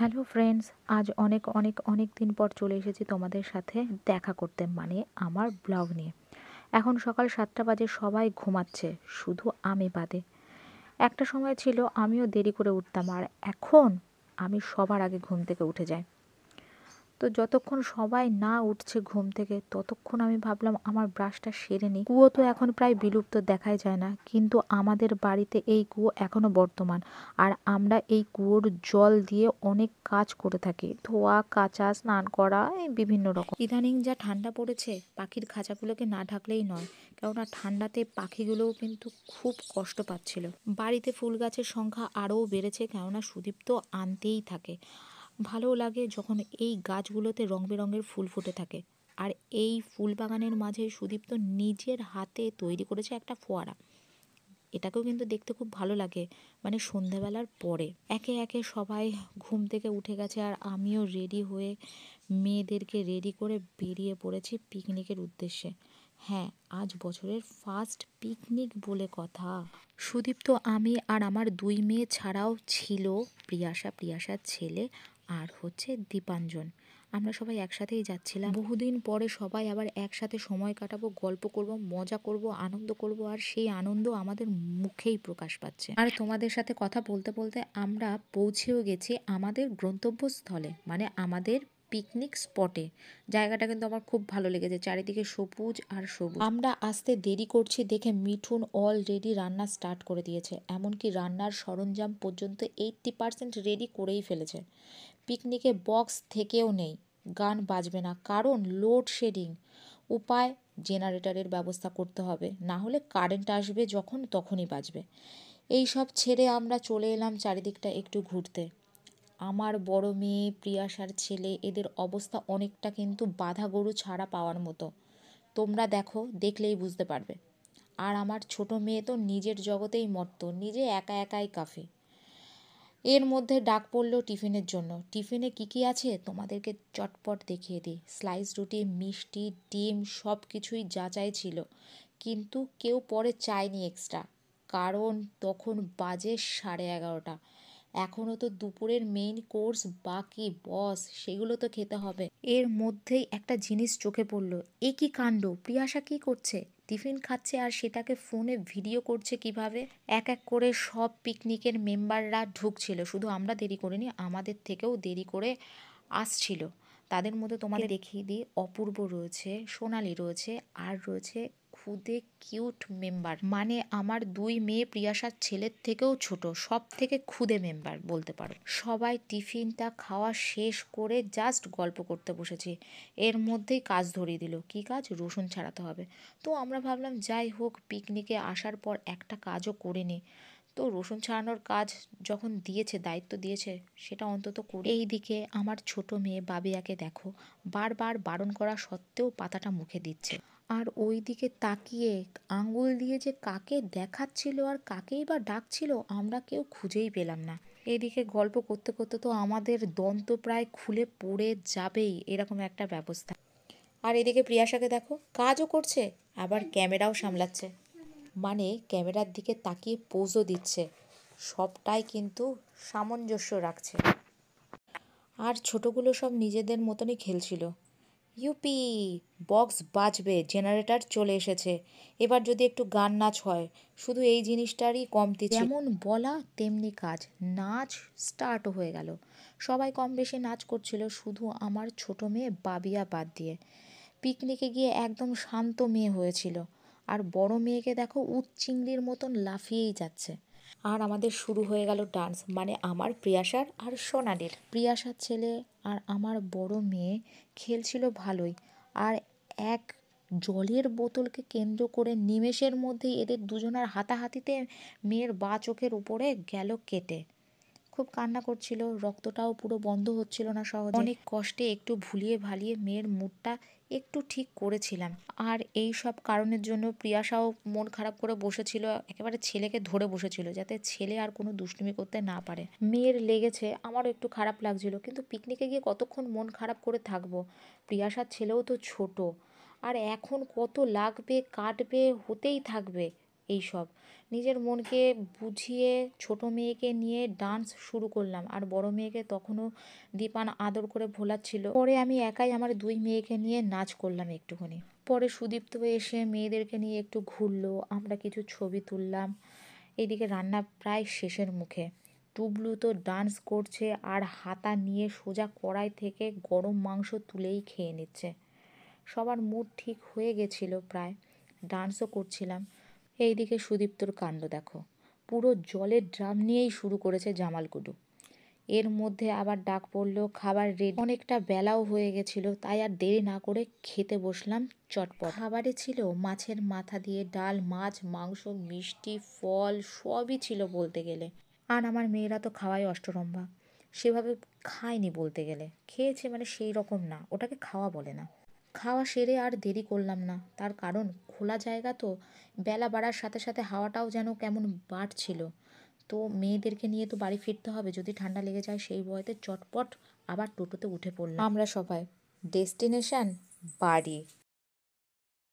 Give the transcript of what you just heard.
hello friends আজ অনেক অনেক অনেক দিন পর চলে এসেছি তোমাদের সাথে দেখা করতে মানে আমার ব্লগ নিয়ে এখন সকাল সাতটা বাজে সবাই ঘুমাচ্ছে শুধু আমি বাদে একটা সময় ছিল আমিও দেরি করে উঠতাম আর এখন আমি সবার আগে ঘুম থেকে উঠে যাই তো যতক্ষণ সবাই না উঠছে ঘুম থেকে ততক্ষণ আমি ভাবলাম আমার ব্রাশটা সেরে নিই কুয়ো তো এখন প্রায় বিলুপ্ত দেখাই যায় না কিন্তু আমাদের বাড়িতে এই কুয়ো এখনও বর্তমান আর আমরা এই কুয়োর জল দিয়ে অনেক কাজ করে থাকি ধোয়া কাঁচা স্নান করা এই বিভিন্ন রকম ইদানিং যা ঠান্ডা পড়েছে পাখির খাঁচাগুলোকে না ঢাকলেই নয় কেননা ঠান্ডাতে পাখিগুলোও কিন্তু খুব কষ্ট পাচ্ছিল বাড়িতে ফুল গাছের সংখ্যা আরও বেড়েছে কেননা সুদীপ তো আনতেই থাকে ভালোও লাগে যখন এই গাছগুলোতে রং বেরঙের ফুল ফুটে থাকে আর এই ফুল বাগানের মাঝে সুদীপ্ত নিজের হাতে তৈরি করেছে একটা ফোয়ারা এটাকেও কিন্তু দেখতে খুব ভালো লাগে মানে সন্ধেবেলার পরে একে একে সবাই ঘুম থেকে উঠে গেছে আর আমিও রেডি হয়ে মেয়েদেরকে রেডি করে বেরিয়ে পড়েছি পিকনিকের উদ্দেশ্যে হ্যাঁ আজ বছরের ফার্স্ট পিকনিক বলে কথা সুদীপ্ত আমি আর আমার দুই মেয়ে ছাড়াও ছিল প্রিয়াশা প্রিয়াশার ছেলে আর হচ্ছে দীপাঞ্জন আমরা সবাই একসাথেই যাচ্ছিলাম বহুদিন পরে সবাই আবার একসাথে সময় কাটাবো গল্প করব মজা করব আনন্দ করব আর সেই আনন্দ আমাদের মুখেই প্রকাশ পাচ্ছে আর তোমাদের সাথে কথা বলতে বলতে আমরা পৌঁছেও গেছি আমাদের গন্তব্যস্থলে মানে আমাদের পিকনিক স্পটে জায়গাটা কিন্তু আমার খুব ভালো লেগেছে চারিদিকে সবুজ আর সবুজ আমরা আসতে দেরি করছি দেখে মিঠুন অলরেডি রান্না স্টার্ট করে দিয়েছে এমনকি রান্নার সরঞ্জাম পর্যন্ত এইটটি পারসেন্ট রেডি করেই ফেলেছে পিকনিকে বক্স থেকেও নেই গান বাজবে না কারণ লোডশেডিং উপায় জেনারেটারের ব্যবস্থা করতে হবে না হলে কারেন্ট আসবে যখন তখনই বাজবে এই সব ছেড়ে আমরা চলে এলাম চারিদিকটা একটু ঘুরতে আমার বড় মেয়ে প্রিয়াশার ছেলে এদের অবস্থা অনেকটা কিন্তু বাধা গরু ছাড়া পাওয়ার মতো তোমরা দেখো দেখলেই বুঝতে পারবে আর আমার ছোট মেয়ে তো নিজের জগতেই মর্ত নিজে একা একাই কাফে এর মধ্যে ডাক পড়ল টিফিনের জন্য টিফিনে কী কী আছে তোমাদেরকে চটপট দেখিয়ে দিই স্লাইস রুটি মিষ্টি ডিম সব কিছুই যাচাই ছিল কিন্তু কেউ পরে চায়নি এক্সট্রা কারণ তখন বাজে সাড়ে এগারোটা এখনও তো দুপুরের মেইন কোর্স বাকি বস সেগুলো তো খেতে হবে এর মধ্যেই একটা জিনিস চোখে পড়লো এ কি কাণ্ড প্রিয়াশা কি করছে টিফিন খাচ্ছে আর সেটাকে ফোনে ভিডিও করছে কিভাবে এক এক করে সব পিকনিকের মেম্বাররা ঢুকছিল শুধু আমরা দেরি করিনি আমাদের থেকেও দেরি করে আসছিল তাদের মধ্যে তোমাকে দেখিয়ে দিই অপূর্ব রয়েছে সোনালি রয়েছে আর রয়েছে খুদে কিউট মেম্বার মানে আমার দুই মেয়ে প্রিয়াসার ছেলের থেকেও ছোট সব থেকে খুদে মেম্বার বলতে পারো সবাই টিফিনটা খাওয়া শেষ করে জাস্ট গল্প করতে বসেছি এর মধ্যেই কাজ ধরিয়ে দিল কি কাজ রসুন ছাড়াতে হবে তো আমরা ভাবলাম যাই হোক পিকনিকে আসার পর একটা কাজও করে নিই তো রসুন ছাড়ানোর কাজ যখন দিয়েছে দায়িত্ব দিয়েছে সেটা অন্তত করে এই দিকে আমার ছোট মেয়ে বাবিয়াকে দেখো বারবার বারণ করা সত্ত্বেও পাতাটা মুখে দিচ্ছে আর ওই দিকে তাকিয়ে আঙ্গুল দিয়ে যে কাকে দেখাচ্ছিল আর কাকেই বা ডাকছিল আমরা কেউ খুঁজেই পেলাম না এদিকে গল্প করতে করতে তো আমাদের দন্ত প্রায় খুলে পড়ে যাবেই এরকম একটা ব্যবস্থা আর এদিকে প্রিয়াশাকে দেখো কাজও করছে আবার ক্যামেরাও সামলাচ্ছে মানে ক্যামেরার দিকে তাকিয়ে পোজও দিচ্ছে সবটাই কিন্তু সামঞ্জস্য রাখছে আর ছোটগুলো সব নিজেদের মতনই খেলছিল ইউপি বক্স বাজবে জেনারেটর চলে এসেছে এবার যদি একটু গান নাচ হয় শুধু এই জিনিসটারই কমতি যেমন বলা তেমনি কাজ নাচ স্টার্ট হয়ে গেল সবাই কম বেশি নাচ করছিল শুধু আমার ছোট মেয়ে বাবিয়া বাদ দিয়ে পিকনিকে গিয়ে একদম শান্ত মেয়ে হয়েছিল আর বড় মেয়েকে দেখো উচ্চিংড়ির মতন লাফিয়েই যাচ্ছে আর আমাদের শুরু হয়ে গেল ডান্স মানে আমার প্রিয়াশার আর সোনালির প্রিয়াশার ছেলে আর আমার বড় মেয়ে খেলছিল ভালোই আর এক জলের বোতলকে কেন্দ্র করে নিমেষের মধ্যেই এদের দুজনের হাতাহাতিতে মেয়ের বা চোখের উপরে গেল কেটে খুব কান্না করছিল রক্তটাও পুরো বন্ধ হচ্ছিল না সহজে অনেক কষ্টে একটু ভুলিয়ে ভালিয়ে মেয়ের মুডটা একটু ঠিক করেছিলাম আর এই সব কারণের জন্য প্রিয়াশাও মন খারাপ করে বসেছিল একেবারে ছেলেকে ধরে বসেছিল যাতে ছেলে আর কোনো দুষ্টুমি করতে না পারে মেয়ের লেগেছে আমারও একটু খারাপ লাগছিল কিন্তু পিকনিকে গিয়ে কতক্ষণ মন খারাপ করে থাকবো প্রিয়াশার ছেলেও তো ছোট আর এখন কত লাগবে কাটবে হতেই থাকবে এই সব নিজের মনকে বুঝিয়ে ছোট মেয়েকে নিয়ে ডান্স শুরু করলাম আর বড় মেয়েকে তখনও দীপান আদর করে ভোলাচ্ছিল পরে আমি একাই আমার দুই মেয়েকে নিয়ে নাচ করলাম একটুখানি পরে সুদীপ্ত এসে মেয়েদেরকে নিয়ে একটু ঘুরলো আমরা কিছু ছবি তুললাম এদিকে রান্না প্রায় শেষের মুখে টুবলু তো ডান্স করছে আর হাতা নিয়ে সোজা কড়াই থেকে গরম মাংস তুলেই খেয়ে নিচ্ছে সবার মুড ঠিক হয়ে গেছিল প্রায় ডান্সও করছিলাম এইদিকে সুদীপ্তর কাণ্ড দেখো পুরো জলের ড্রাম নিয়েই শুরু করেছে জামালকুডু এর মধ্যে আবার ডাক পড়লো খাবার রেডি অনেকটা বেলাও হয়ে গেছিল তাই আর দেরি না করে খেতে বসলাম চটপট খাবারে ছিল মাছের মাথা দিয়ে ডাল মাছ মাংস মিষ্টি ফল সবই ছিল বলতে গেলে আর আমার মেয়েরা তো খাওয়াই অষ্টরম্ভা সেভাবে খায়নি বলতে গেলে খেয়েছে মানে সেই রকম না ওটাকে খাওয়া বলে না খাওয়া সেরে আর দেরি করলাম না তার কারণ খোলা জায়গা তো বেলা বাড়ার সাথে সাথে হাওয়াটাও যেন কেমন বাড়ছিল তো মেয়েদেরকে নিয়ে তো বাড়ি ফিরতে হবে যদি ঠান্ডা লেগে যায় সেই বয়তে চটপট আবার টোটোতে উঠে পড়লাম আমরা সবাই ডেস্টিনেশন বাড়ি